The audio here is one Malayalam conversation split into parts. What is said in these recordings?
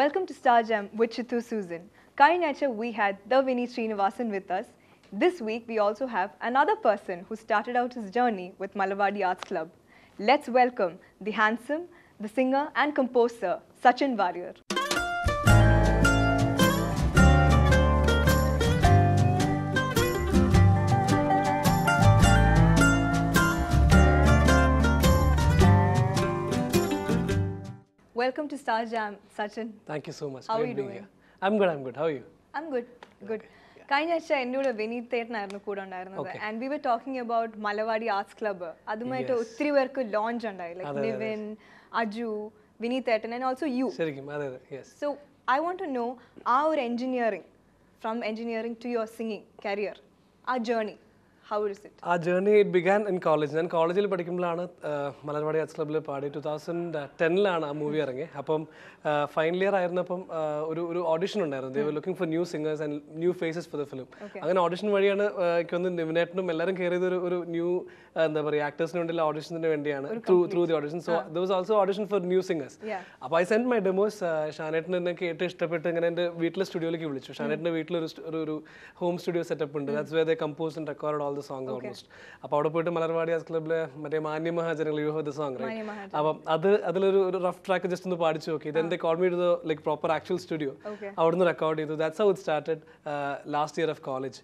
Welcome to Star Jam with Chitu Susan. Kind nature, we had the Vinny Srinivasan with us. This week, we also have another person who started out his journey with Malavadi Arts Club. Let's welcome the handsome, the singer and composer, Sachin Warrior. Welcome to Star Jam, Sachin. Thank you so much. How Great are you doing? Here. I'm good, I'm good. How are you? I'm good, good. കഴിഞ്ഞ ആഴ്ച എൻ്റെ കൂടെ വിനീത് തേട്ടനായിരുന്നു കൂടെ ഉണ്ടായിരുന്നത് and we were talking about Malarvadi arts club അതുമായിട്ട് ഒത്തിരി പേർക്ക് ലോഞ്ച് ഉണ്ടായി ലൈക് നിവിൻ അജു വിനീത് തേട്ടൻ and also you so I want to know ആ ഒരു engineering from engineering to your singing career uh journey how is it uh journey it began in college ഞാൻ കോളേജിൽ പഠിക്കുമ്പോഴാണ് മലർവാടി ആർട്സ് ക്ലബ്ബിൽ പാടി ടു തൗസൻഡ് ടെന്നിലാണ് ആ മൂവി ഇറങ്ങി അപ്പം ഫൈനൽ ഇയർ ആയിരുന്നപ്പം ഒരു ഒരു ഓഡിഷൻ ഉണ്ടായിരുന്നു they were looking for new singers and new faces for the film അങ്ങനെ ഓഡിഷൻ വഴിയാണ് എനിക്കൊന്ന് നിവിനേട്ടനും എല്ലാവരും കയറിയത് ഒരു ഒരു ന്യൂ എന്താ പറയുക ആക്ടേഴ്സിന് വേണ്ടിയുള്ള ഓഡിഷൻസിന് വേണ്ടിയാണ് through through the audition so the was also audition for new singers അപ്പോൾ ഐ സെൻഡ് മൈ ഡെമോസ് ഷാനേട്ടൻ എന്നെ കേട്ട് ഇഷ്ടപ്പെട്ട് ഇങ്ങനെ എൻ്റെ വീട്ടിലെ സ്റ്റുഡിയോയിലേക്ക് വിളിച്ചു ഷാനേട്ടൻ്റെ വീട്ടിലൊരു ഒരു ഹോം സ്റ്റുഡിയോ സെറ്റപ്പ് ഉണ്ട് that's way they compose and record all the song almost അപ്പോൾ അവിടെ പോയിട്ട് മലർവാടി ആസ് ക്ലബിലെ മറ്റേ മാന്യ മഹാജനങ്ങൾ you have the song right അപ്പം അത് അതിലൊരു റഫ് ട്രാക്ക് ജസ്റ്റ് ഒന്ന് പാടിച്ചു നോക്കി ഇതെന്റെ call me to like proper actual studio അവിടുന്ന് റെക്കോർഡ് ചെയ്തു that's how it started last year of college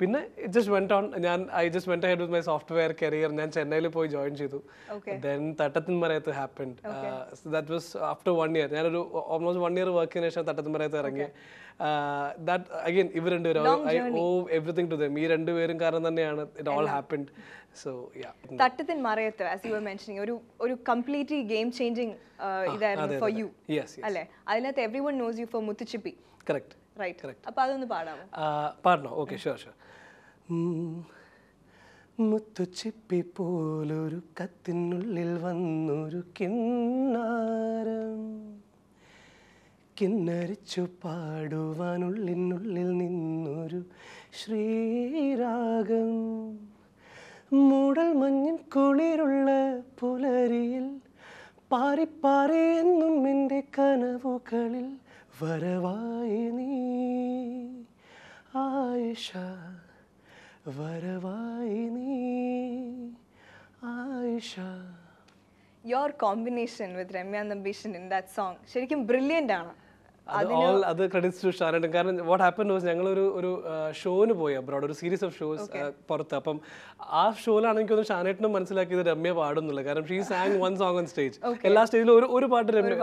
പിന്നെ ജസ്റ്റ് വെന്റ് ഓൺ ഞാൻ I just went head with my software career ഞാൻ ചെന്നൈയിൽ പോയി ജോയിൻ ചെയ്തു then Thattathin Marayathu happened that was after one year ഞാനൊരു ഓൾമോസ്റ്റ് വൺ ഇയർ വർക്ക് വർക്കിന് ശേഷം തട്ടത്തിൻ മറയത്ത് ഇറങ്ങി ദാറ്റ് അഗെയിൻ ഇവർ രണ്ടുപേരും I owe everything to them ഈ രണ്ടുപേരും കാരണം തന്നെയാണ് it all happened so mm. Thattathin Marayathu as you mentioning ഒരു ഒരു കംപ്ലീറ്റ്ലി ഗെയിം ചേഞ്ചിങ് ഇതായിരുന്നു ഫോർ യു അല്ലേ അതിനകത്ത് everyone knows you for Muthuchippi correct right correct അപ്പോൾ അതൊന്ന് പാടാമോ പാടണോ ഓക്കെ ഷുവർ ഷുവർ മുത്തുച്ചിപ്പി പോലൊരു കത്തിനുള്ളിൽ വന്നൊരു കിന്നാരം കിന്നരിച്ചു പാടുവാനുള്ളിനുള്ളിൽ നിന്നൊരു ശ്രീരാഗം മൂടൽ മഞ്ഞിൻ കുളിരുള്ള പുലരിയിൽ പാറിപ്പാറി എന്നും എൻ്റെ കനവുകളിൽ വരവായി നീ ആയിഷ വരവായി നീ Ayisha your combination with Ramya Nambeesan in that song ശരിക്കും ബ്രില്യൻ്റ് ആണ് അത് ക്രെഡിറ്റ്സ് ടു ഷാനട്ടും കാരണം വാട്ട് ഹാപ്പൻ വാസ് ഞങ്ങൾ ഒരു ഒരു ഷോന് പോയി അബ്രോഡ് ഒരു സീരീസ് ഓഫ് ഷോസ് പുറത്ത് അപ്പം ആ ഷോയിലാണ് എനിക്ക് തോന്നുന്നു ഷാനേട്ടിനും മനസ്സിലാക്കിയത് രമ്യ പാടുന്നുള്ള കാരണം she sang one song on stage എല്ലാ സ്റ്റേജിലും ഒരു ഒരു പാട്ട് രമ്യ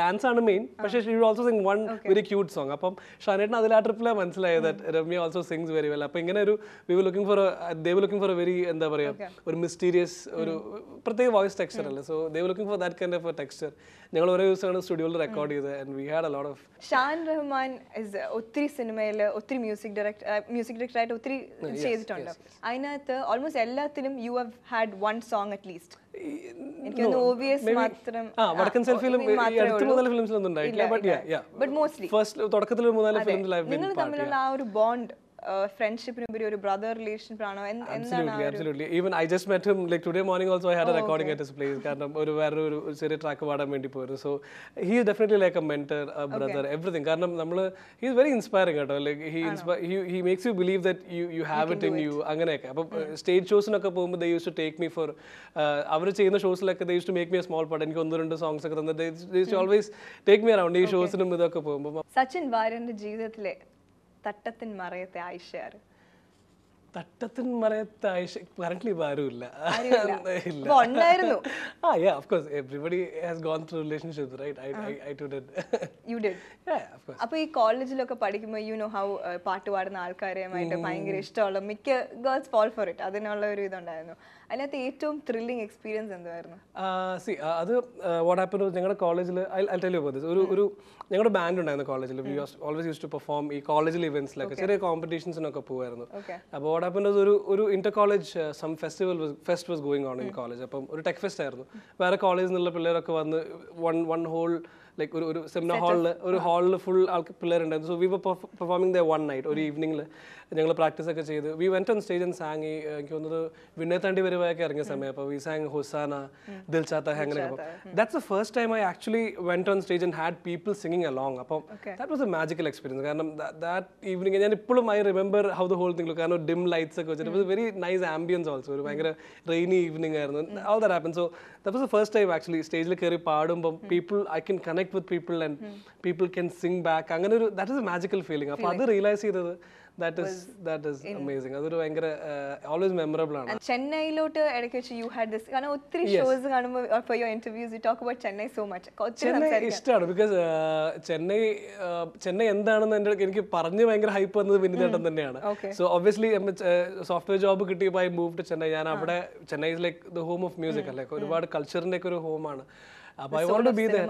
ഡാൻസ് ആണ് മെയിൻ പക്ഷേ she also sing one very cute song അപ്പം ഷാനേട്ടിന് അതിൽ ആ ട്രിപ്പിലെ മനസ്സിലായത് Ramya also sings very well അപ്പം ഇങ്ങനെ ഒരു we were looking for they've looking for a very എന്താ പറയുക ഒരു മിസ്റ്റീരിയസ് ഒരു പ്രത്യേക വോയിസ് ടെക്സ്ചർ അല്ലേ so they've looking for that kind of texture ഞങ്ങൾ ഓരോ ദിവസമാണ് സ്റ്റുഡിയോയിൽ റെക്കോർഡ് ചെയ്തത് and we had a lot of Shaan Rahman is ഒത്തിരി സിനിമയിൽ ഒത്തിരി മ്യൂസിക് ഡയറക്ടർ മ്യൂസിക് ഡയറക്ടർ ആയിട്ട് ഒത്തിരി ചെയ്തിട്ടുണ്ട് അതിനകത്ത് ഓൾമോസ്റ്റ് എല്ലാത്തിലും you have had one song at least നിങ്ങൾ തമ്മിലുള്ള ആ ഒരു ബോണ്ട് ഫ്രണ്ട്ഷിപ്പിനുപരി ഒരു ബ്രദർ റിലേഷൻഷിപ്പാണോ എന്താണ് even I just met him like today morning also I had a recording at his place കാരണം ഒരു വേറെ ഒരു ചെറിയ ട്രാക്ക് പാടാൻ വേണ്ടി പോയിരുന്നു so he is definitely like a mentor brother everything കാരണം നമ്മൾ ഹി ഈസ് വെരി ഇൻസ്പയറിംഗ് കേട്ടോ like he he he makes you believe that you you have it in you അങ്ങനെയൊക്കെ അപ്പോൾ സ്റ്റേജ് ഷോസിനൊക്കെ പോകുമ്പോൾ they use to take me four അവർ ചെയ്യുന്ന ഷോസിലൊക്കെ they use to make me a small പാട്ട് എനിക്ക് ഒന്ന് രണ്ട് സോങ്സ് ഒക്കെ തന്നിട്ട് ഓൾവേസ് ടേക്ക് മീ അറൗണ്ട് ഈ ഷോസിനും ഇതൊക്കെ പോകുമ്പോൾ സച്ചിൻ വാര്യന്റെ ജീവിതത്തിലെ തട്ടത്തിൻ മറയത്തെ ആയിഷയാർ തട്ടത്തിൻ മറയത്തെ ആയിഷ കറന്റ് ഇപ്പം ആരുമില്ല ഉണ്ടായിരുന്നു ah yeah of course everybody has gone through relationships right I I I too did you did yeah of course അപ്പോൾ ഈ കോളേജിലൊക്കെ പഠിക്കുമ്പോൾ യു നോ ഹൗ uh, പാട്ട് പാടുന്ന ആൾക്കാരുമായിട്ട് ഭയങ്കര ഇഷ്ടമുള്ള മിക്ക ഗേൾസ് ഫോൾ ഫോർ ഇറ്റ് അതിനുള്ള ഒരു ഇതുണ്ടായിരുന്നു അതിനകത്ത് ഏറ്റവും ത്രില്ലിംഗ് എക്സ്പീരിയൻസ് എന്തായിരുന്നു സി അത് വാട്ട് ഹാപ്പൻ ഞങ്ങളുടെ കോളേജിൽ ഐ ഒരു ഒരു ഞങ്ങളുടെ ബാൻഡ് ഉണ്ടായിരുന്നു കോളേജിൽ we always use to perform ഈ കോളേജിൽ ഇവന്റ്സിലൊക്കെ ചെറിയ കോമ്പറ്റീഷൻസിനൊക്കെ പോകുമായിരുന്നു അപ്പോൾ വാട്ട് ഹാപ്പൻ ഒരു ഒരു inter college some festival fest was going on in college അപ്പം ഒരു ടെക് ഫെസ്റ്റ് ആയിരുന്നു വേറെ കോളേജിൽ നിന്നുള്ള പിള്ളേരൊക്കെ വന്ന് വൺ വൺ ഹോൾ ലൈക്ക് ഒരു ഒരു സെമിന ഹാളിൽ ഒരു ഹാളിൽ ഫുൾ ആൾക്ക് പിള്ളേരുണ്ടായിരുന്നു so we were performing the one night ഒരു ഈവനിങ്ങിൽ ഞങ്ങൾ പ്രാക്ടീസ് ഒക്കെ ചെയ്ത് we went on stage and sang എനിക്ക് തോന്നുന്നത് വിനയ തണ്ടി വരുവായൊക്കെ ഇറങ്ങിയ സമയം അപ്പോൾ വി സാങ് ഹുസാന ദിൽ ചാത്ത അങ്ങനെ that's a first time I actually went on stage and had people singing along അപ്പം that was a magical experience കാരണം ദാറ്റ് ഈവനിങ് ഞാൻ ഇപ്പോഴും I remember how the whole thing കാരണം ഡിം ലൈറ്റ്സ് ഒക്കെ വെച്ചിട്ട് was very nice ambience also ഒരു ഭയങ്കര റെയിനി ഈവനിങ് ആയിരുന്നു all that happen so that was a first time actually സ്റ്റേജിൽ കയറി പാടുമ്പോൾ people I can connect connect with people and people can sing back അങ്ങനെ ഒരു that is a magical feeling അപ്പൊ അത് റിയലൈസ് ചെയ്തത് ചെന്നൈ എന്താണെന്ന് എന്റെ എനിക്ക് പറഞ്ഞ് ഭയങ്കര ഹൈപ്പ് വന്നത് വിനിതേട്ടൻ hmm. തന്നെയാണ് സോ ഒബ്വിയസ്ലി സോഫ്റ്റ്വെയർ ജോബ് കിട്ടിയപ്പോൾ ഐ മൂവ് ടു ചെന്നൈ ഞാൻ അവിടെ Chennai is like the home of music അല്ലെ ഒരുപാട് കൾച്ചറിന്റെ ഒക്കെ ഒരു ഹോം ആണ് അപ്പൊ I want be the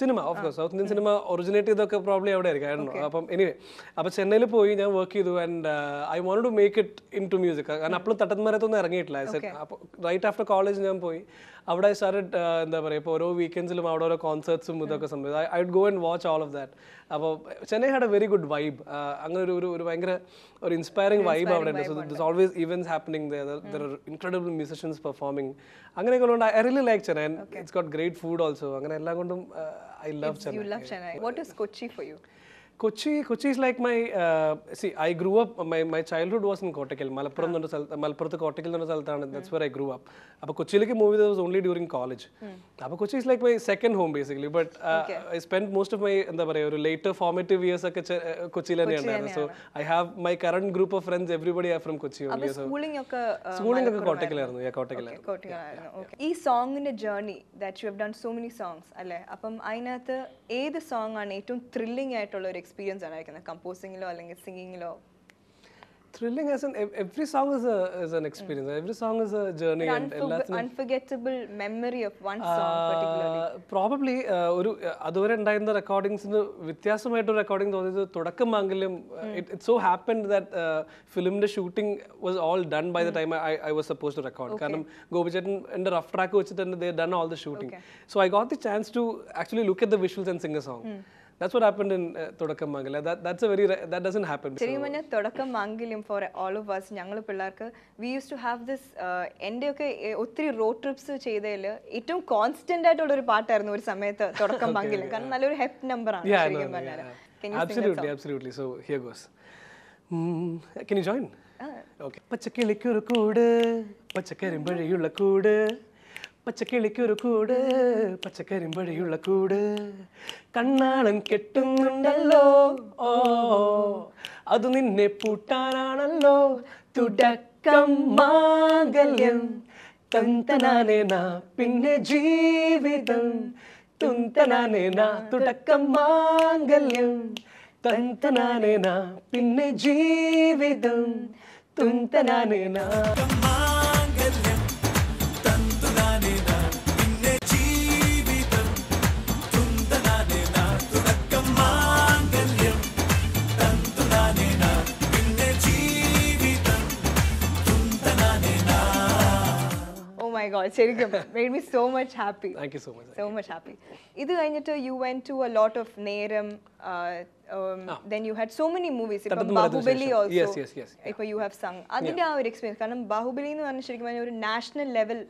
cinema of course south Indian cinema originate ചെയ്തൊക്കെ പ്രോബ്ലം എവിടെ ആയിരിക്കും അപ്പം എനിവേ അപ്പം ചെന്നൈയിൽ പോയി ഞാൻ വർക്ക് ചെയ്തു and I want to make it into music കാരണം അപ്പോൾ തട്ടന്മാരത്തൊന്നും ഇറങ്ങിയിട്ടില്ല അപ്പോൾ റൈറ്റ് ആഫ്റ്റർ കോളേജ് ഞാൻ പോയി അവിടെ ഐ സ്റ്റാർട്ട് uh, എന്താ പറയുക ഇപ്പോൾ ഓരോ വീക്കെൻഡ്സിലും അവിടെ ഓരോ കോൺസേർട്സും ഇതൊക്കെ സംഭവിച്ചു I I go and watch all of that അപ്പോൾ Chennai had a very good vibe അങ്ങനെ ഒരു ഒരു ഭയങ്കര ഒരു ഇൻസ്പയറിംഗ് വൈബ് അവിടെ ഉണ്ട് so this always events happening incredible musicians performing അങ്ങനെയൊക്കെ ഉള്ളതുകൊണ്ട് I really like Chennai it's got great food also അങ്ങനെ എല്ലാം കൊണ്ടും I love Chennai. You love Chennai. What is Kochi for you? Kochi Kochi is like my സി I grew up my my childhood was in Kottakkal Malappuram പറഞ്ഞ സ്ഥലത്ത് മലപ്പുറത്ത് എന്ന് പറഞ്ഞ സ്ഥലത്താണ് that's where I grew up അപ്പോൾ കൊച്ചിയിലേക്ക് മൂവ് ചെയ്തത് വാസ് ഓൺലി ഡ്യൂറിങ് കോളേജ് അപ്പോൾ Kochi is like my second home basically but I spend most of my എന്താ പറയുക ഒരു ലേറ്റർ ഫോമേറ്റീവ് ഇയേഴ്സ് ഒക്കെ കൊച്ചിയിൽ തന്നെ ഉണ്ടായിരുന്നു so I have my current group of friends everybody are from Kochi schooling ഒക്കെ കോട്ടയ്ക്കലായിരുന്നു uh, ഒക്കെ കോട്ടക്കലായിരുന്നു കോട്ടക്കലായിരുന്നു ഈ സോങ്ങിന്റെ journey that you have done so many songs അല്ലേ അപ്പം അതിനകത്ത് ഏത് സോങ് ആണ് ഏറ്റവും ത്രില്ലിംഗ് ആയിട്ടുള്ള ഒരു എക്സ്പീരിയൻസ് ഉണ്ടായിരിക്കുന്നത് കമ്പോസിങ്ങിലോ അല്ലെങ്കിൽ സിംഗിങ്ങിലോ thrilling as every song is is an experience every song is a journey unforgettable memory of one song probably ഒരു അതുവരെ ഉണ്ടായിരുന്ന റെക്കോർഡിങ്സിന് വ്യത്യാസമായിട്ട് റെക്കോർഡിംഗ് തോന്നിയത് തുടക്കം ആങ്കിലും ഇറ്റ് സോ ഹാപ്പൻ ദാറ്റ് ഫിലിമിന്റെ shooting was all done by the time I I was suppose to record കാരണം ഗോപിചേട്ടൻ എൻ്റെ റഫ് ട്രാക്ക് വെച്ചിട്ട് they done all the shooting so I got the chance to actually look at the visuals and sing a song that's what happened in uh, Todakam Mangala. That, that's a very, that doesn't happen. ശരിക്കും തുടക്കം മംഗല്യം ഫോർ ഓൾ ഓഫ് us ഞങ്ങൾ പിള്ളേർക്ക് we use to have this എൻ്റെയൊക്കെ ഒത്തിരി റോഡ് ട്രിപ്സ് ചെയ്തതിൽ ഏറ്റവും കോൺസ്റ്റൻ്റ് ആയിട്ടുള്ള ഒരു പാട്ടായിരുന്നു ഒരു സമയത്ത് തുടക്കം മംഗല്യം കാരണം നല്ലൊരു ഹെപ്പ് നമ്പർ ആണ് ശരിക്കും പറഞ്ഞാൽ Absolutely, absolutely. So here goes. Mm, can you join? Okay. പച്ചക്കിളിക്കൊരു കൂട് പച്ചക്കരിമ്പഴയുള്ള കൂട് പച്ചക്കിളിക്കൊരു കൂട് പച്ചക്കരിമ്പഴിയുള്ള കൂട് കണ്ണാളം കെട്ടുന്നുണ്ടല്ലോ ഓ അത് നിന്നെ പൂട്ടാനാണല്ലോ തുടക്കം മാംഗല്യം തന്തനാനേനാ പിന്നെ ജീവിതം തുന്തനാനേനാ തുടക്കം മാംഗല്യം തന്തനാനേനാ പിന്നെ ജീവിതം തുന്തനാനേനാ ശരിക്കും made me so much happy thank you so much so much happy ഇത് കഴിഞ്ഞിട്ട് you went to a lot of നേരം then you had so many movies ഇപ്പം ബാഹുബലി ഓൾസോ ഇപ്പൊ യു ഹാവ് സങ് അതിന്റെ ആ ഒരു എക്സ്പീരിയൻസ് കാരണം ബാഹുബലി എന്ന് പറഞ്ഞാൽ ശരിക്കും ഒരു നാഷണൽ ലെവൽ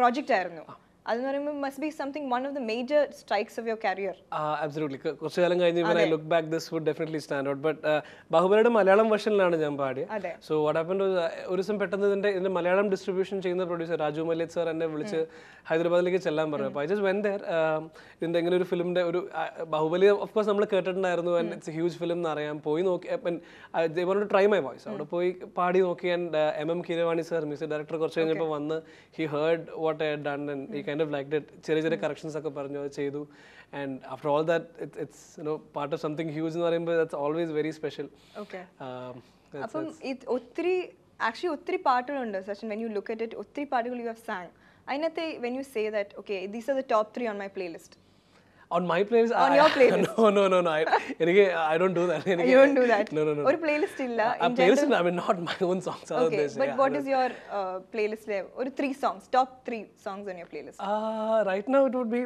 പ്രോജക്റ്റ് ആയിരുന്നു അതെന്ന് പറയുമ്പോൾ must be something one of the major strikes of your career absolutely കുറച്ചു കാലം കഴിഞ്ഞ് I look back this would definitely stand out but ബാഹുബലിയുടെ മലയാളം വെർഷനിലാണ് ഞാൻ പാടിയത് സോ വാട്ട് ഹാപ്പൻ ഒരു ദിവസം പെട്ടെന്ന് ഇതിന്റെ ഇതിന്റെ മലയാളം ഡിസ്ട്രിബ്യൂഷൻ ചെയ്യുന്ന പ്രൊഡ്യൂസർ രാജു മല്ലിക് സാർ എന്നെ വിളിച്ച് ഹൈദരാബാദിലേക്ക് ചെല്ലാൻ പറഞ്ഞു അപ്പോൾ I just um, when there ഇങ്ങനെ ഒരു ഫിലിമിന്റെ ഒരു ബാഹുബലി ഓഫ് കോഴ്സ് നമ്മൾ കേട്ടിട്ടുണ്ടായിരുന്നു ആൻഡ് ഇറ്റ്സ് ഹ്യൂജ് ഫിലിം എന്നറിയാം പോയി നോക്കി വോണ്ട് ട്രൈ മൈ വോയിസ് അവിടെ പോയി പാടി നോക്കി and M M Keeravani sir music director കുറച്ച് കഴിഞ്ഞപ്പോൾ വന്ന് he heard what I done and ഈ കൈൻഡ് ഓഫ് ലൈക്ക് ഡെറ്റ് ചെറിയ ചെറിയ കറക്ഷൻസ് ഒക്കെ പറഞ്ഞു അത് ചെയ്തു and after all that it's you know part of something huge എന്ന് പറയുമ്പോൾ ദാറ്റ്സ് ഓൾവേസ് വെരി സ്പെഷ്യൽ അപ്പം ഒത്തിരി ആക്ച്വലി ഒത്തിരി പാട്ടുകളുണ്ട് Sachin when you look at it ഒത്തിരി പാട്ടുകൾ യു ഹാവ് സാങ് അതിനകത്ത് when you say that okay these are the top three on my playlist on my playlist on your playlist no no no no എനിക്ക് ഐ ഡോണ്ട് ഡു ദാറ്റ് എനിക്ക് you don't do that no no no ഒരു പ്ലേലിസ്റ്റ് ഇല്ല playlist I mean not my own songs are there but what is your playlist ഒരു 3 songs top 3 songs on your playlist ah right now it would be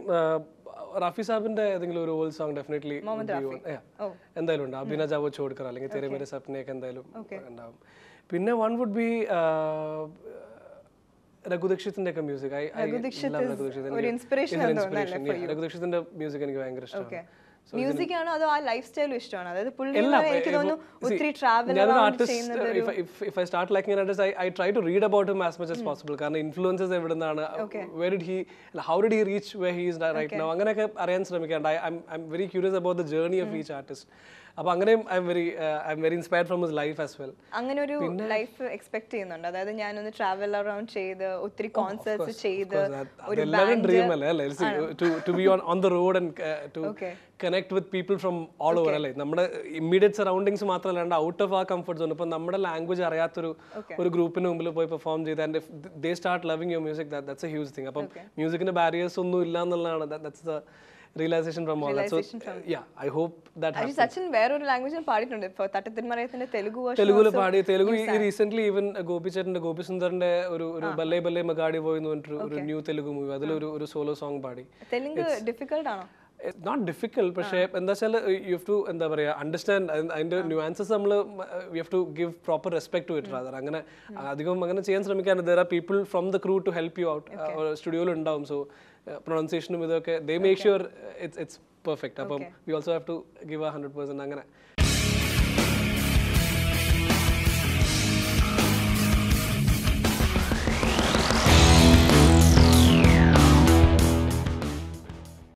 Rafi സാബിന്റെ ഏതെങ്കിലും ഒരു ഓൾഡ് സോങ് ഡെഫിനറ്റ്ലി എന്തായാലും ഉണ്ട് hmm. അഭിന ജാവോ ചോദ്ക്കർ അല്ലെങ്കിൽ തെരമേരെ സപ്നയൊക്കെ എന്തായാലും ഉണ്ടാവും പിന്നെ വൺ വുഡ് ബി ഒക്കെ മ്യൂസിക് ഐ രഘുദീക്ഷിത്തിന്റെ മ്യൂസിക് എനിക്ക് ഭയങ്കര ഇഷ്ടമാണ് മ്യൂസിക് ആണോ അതോ ആ ലൈഫ് സ്റ്റൈലും ഇഷ്ടമാണ് അതായത് പുള്ളി എനിക്ക് തോന്നുന്നു ഒത്തിരി travel if I start liking an artist I try to read about him as much as possible കാരണം ഇൻഫ്ലുവൻസസ് എവിടെ where did he how did he reach where he is right now അങ്ങനെയൊക്കെ അറിയാൻ ശ്രമിക്കാണ്ട് I I'm very curious about the journey of each artist അപ്പോൾ അങ്ങനെയും I'm very I'm very inspired from his life as well അങ്ങനെ ഒരു ലൈഫ് എക്സ്പെക്ട് ചെയ്യുന്നുണ്ട് അതായത് ഞാൻ ഒന്ന് ട്രാവൽ അറൗണ്ട് ചെയ്ത് ഒത്തിരി കോൺസേർട്സ് oh, ചെയ്ത് ഒരു ഡ്രീം അല്ലേ see to to be on on the road and to connect with people from all over അല്ലേ നമ്മുടെ ഇമ്മീഡിയറ്റ് സറൗണ്ടിങ്സ് മാത്രമല്ല ഔട്ട് ഓഫ് ആ കംഫർട്ട് സോൺ ഇപ്പം നമ്മുടെ ലാംഗ്വേജ് അറിയാത്തൊരു ഒരു ഗ്രൂപ്പിന് മുമ്പിൽ പോയി പെർഫോം ചെയ്ത് and they start loving your music that's a huge thing അപ്പം മ്യൂസിക്കിൻ്റെ ബാരിയേഴ്സ് ഒന്നും ഇല്ല എന്നുള്ളതാണ് that's the realisation from all so yeah I hope that Sachin വേറൊരു ലാംഗ്വേജിൽ പാടിയിട്ടുണ്ട് ഇപ്പോൾ തട്ടത്തിന്മറയത്തിന്റെ തെലുഗു തെലുഗുവിൽ പാടി തെലുഗു ഈ റീസെന്റ് ഈവൻ ഗോപി ചേട്ടന്റെ ഗോപി സുന്ദറിന്റെ ഒരു ഒരു ബല്ലേ ബല്ലേ മഗാടി പോയി എന്ന് പറഞ്ഞിട്ടൊരു ഒരു ന്യൂ തെലുഗു മൂവി അതിലൊരു ഒരു സോളോ സോങ് പാടി തെലുങ്ക് ഡിഫിക്കൽട്ട് ആണോ നോട്ട് ഡിഫിക്കൽട്ട് പക്ഷേ എന്താ വെച്ചാൽ യു ഹവ് ടു എന്താ പറയുക അണ്ടർസ്റ്റാൻഡ് അതിൻ്റെ ന്യൂആൻസസ് നമ്മൾ you have to give proper respect to it rather അങ്ങനെ അധികം അങ്ങനെ ചെയ്യാൻ ശ്രമിക്കാൻ there are people from the crew to help you out സ്റ്റുഡിയോയിൽ ഉണ്ടാവും സോ പ്രൊണൗൺസിയേഷനും ഇതൊക്കെ they make sure it's it's perfect അപ്പം we also have to give a hundred percent അങ്ങനെ